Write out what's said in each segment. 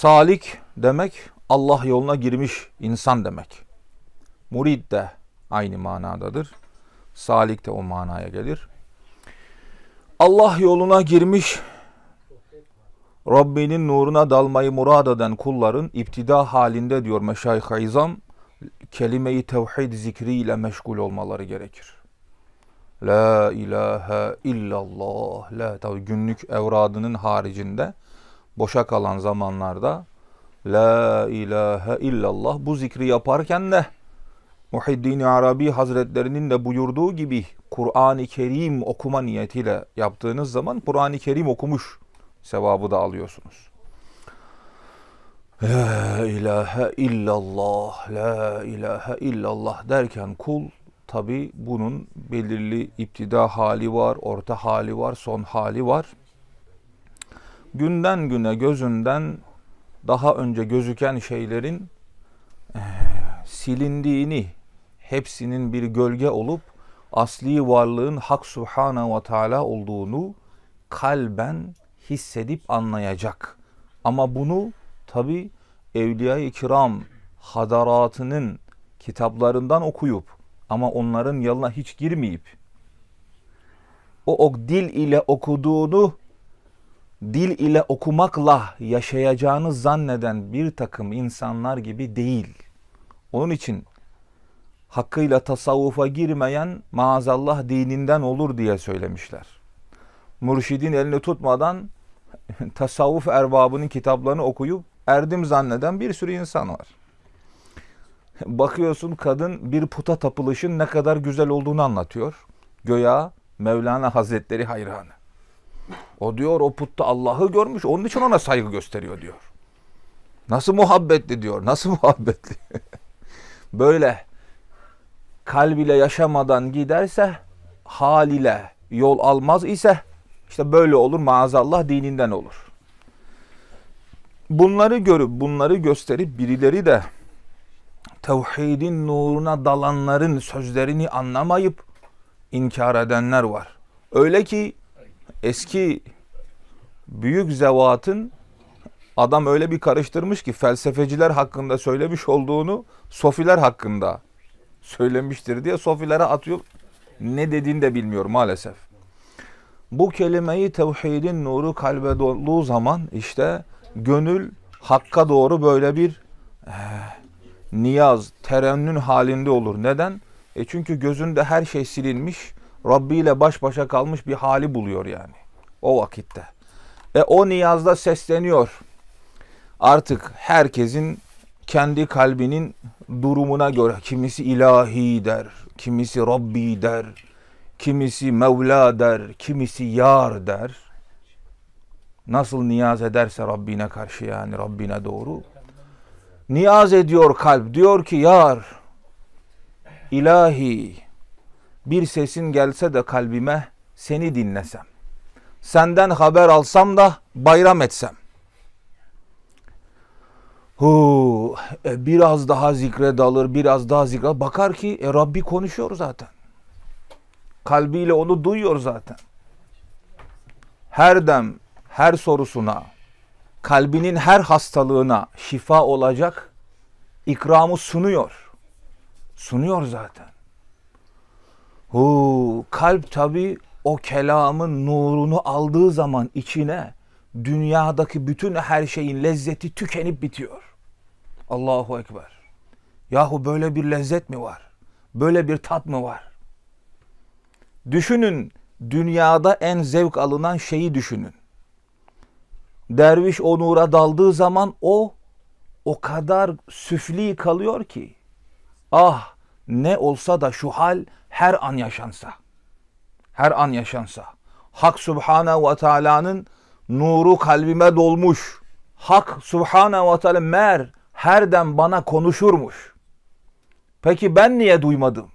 Salik demek Allah yoluna girmiş insan demek. Murid de aynı manadadır. Salik de o manaya gelir. Allah yoluna girmiş Rabbinin nuruna dalmayı murad eden kulların iptida halinde diyor Meşayih-i kelimeyi kelime-i tevhid zikriyle meşgul olmaları gerekir. La ilahe illallah. La tabi günlük evradının haricinde boşa kalan zamanlarda La ilahe illallah bu zikri yaparken de Muhiddin Arabi Hazretlerinin de buyurduğu gibi Kur'an-ı Kerim okuma niyetiyle yaptığınız zaman Kur'an-ı Kerim okumuş sevabı da alıyorsunuz. La ilahe illallah, la ilahe illallah derken kul tabi bunun belirli iptida hali var, orta hali var, son hali var günden güne gözünden daha önce gözüken şeylerin silindiğini, hepsinin bir gölge olup asli varlığın Hak Subhanahu ve Teala olduğunu kalben hissedip anlayacak. Ama bunu tabi Evliya-i Kiram hadaratının kitaplarından okuyup ama onların yanına hiç girmeyip o ok dil ile okuduğunu dil ile okumakla yaşayacağını zanneden bir takım insanlar gibi değil. Onun için hakkıyla tasavvufa girmeyen maazallah dininden olur diye söylemişler. Mürşidin elini tutmadan tasavvuf erbabının kitaplarını okuyup erdim zanneden bir sürü insan var. Bakıyorsun kadın bir puta tapılışın ne kadar güzel olduğunu anlatıyor. Göya Mevlana Hazretleri hayranı. O diyor o putta Allah'ı görmüş onun için ona saygı gösteriyor diyor. Nasıl muhabbetli diyor. Nasıl muhabbetli. Böyle kalbiyle yaşamadan giderse hal ile yol almaz ise işte böyle olur maazallah dininden olur. Bunları görüp bunları gösterip birileri de tevhidin nuruna dalanların sözlerini anlamayıp inkar edenler var. Öyle ki eski büyük zevatın adam öyle bir karıştırmış ki felsefeciler hakkında söylemiş olduğunu sofiler hakkında söylemiştir diye sofilere atıyor. Ne dediğini de bilmiyor maalesef. Bu kelimeyi tevhidin nuru kalbe dolduğu zaman işte gönül hakka doğru böyle bir eh, niyaz, terennün halinde olur. Neden? E çünkü gözünde her şey silinmiş. Rabbi ile baş başa kalmış bir hali buluyor yani o vakitte. E o niyazda sesleniyor. Artık herkesin kendi kalbinin durumuna göre kimisi ilahi der, kimisi Rabbi der, kimisi Mevla der, kimisi yar der. Nasıl niyaz ederse Rabbine karşı yani Rabbine doğru. Niyaz ediyor kalp diyor ki yar ilahi bir sesin gelse de kalbime seni dinlesem. Senden haber alsam da bayram etsem. Hu, e, biraz daha zikre dalır, biraz daha zikre. Bakar ki e, Rabbi konuşuyor zaten. Kalbiyle onu duyuyor zaten. Her dem, her sorusuna, kalbinin her hastalığına şifa olacak ikramı sunuyor. Sunuyor zaten. Hu, kalp tabi o kelamın nurunu aldığı zaman içine dünyadaki bütün her şeyin lezzeti tükenip bitiyor. Allahu Ekber. Yahu böyle bir lezzet mi var? Böyle bir tat mı var? Düşünün dünyada en zevk alınan şeyi düşünün. Derviş o nura daldığı zaman o o kadar süfli kalıyor ki. Ah ne olsa da şu hal her an yaşansa. Her an yaşansa. Hak Subhanahu ve Teala'nın nuru kalbime dolmuş. Hak Subhanahu ve Teala mer herden bana konuşurmuş. Peki ben niye duymadım?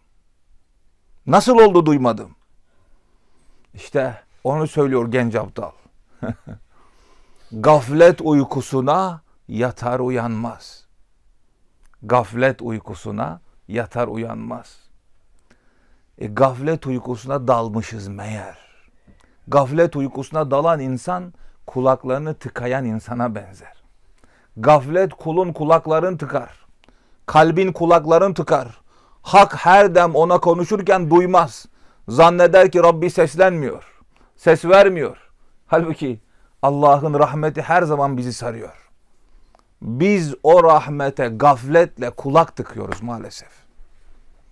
Nasıl oldu duymadım? İşte onu söylüyor genç aptal. Gaflet uykusuna yatar uyanmaz. Gaflet uykusuna yatar uyanmaz. E, gaflet uykusuna dalmışız meğer. Gaflet uykusuna dalan insan kulaklarını tıkayan insana benzer. Gaflet kulun kulakların tıkar. Kalbin kulakların tıkar. Hak her dem ona konuşurken duymaz. Zanneder ki Rabbi seslenmiyor. Ses vermiyor. Halbuki Allah'ın rahmeti her zaman bizi sarıyor. Biz o rahmete gafletle kulak tıkıyoruz maalesef.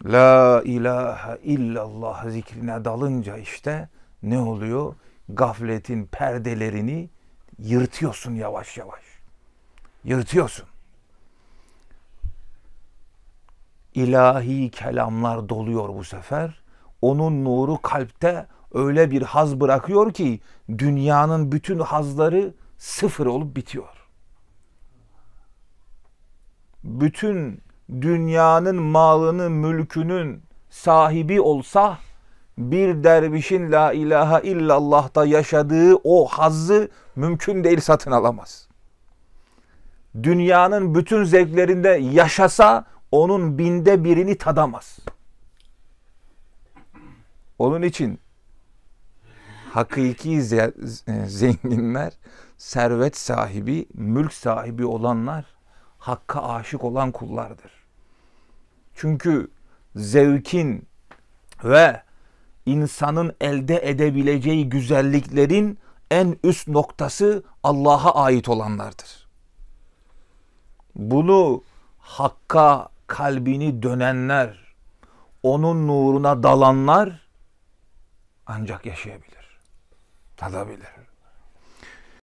La ilahe illallah zikrine dalınca işte ne oluyor? Gafletin perdelerini yırtıyorsun yavaş yavaş. Yırtıyorsun. İlahi kelamlar doluyor bu sefer. Onun nuru kalpte öyle bir haz bırakıyor ki dünyanın bütün hazları sıfır olup bitiyor bütün dünyanın malını, mülkünün sahibi olsa bir dervişin la ilahe illallah'ta yaşadığı o hazzı mümkün değil satın alamaz. Dünyanın bütün zevklerinde yaşasa onun binde birini tadamaz. Onun için hakiki e, zenginler, servet sahibi, mülk sahibi olanlar Hakk'a aşık olan kullardır. Çünkü zevkin ve insanın elde edebileceği güzelliklerin en üst noktası Allah'a ait olanlardır. Bunu Hakk'a kalbini dönenler, onun nuruna dalanlar ancak yaşayabilir, tadabilir.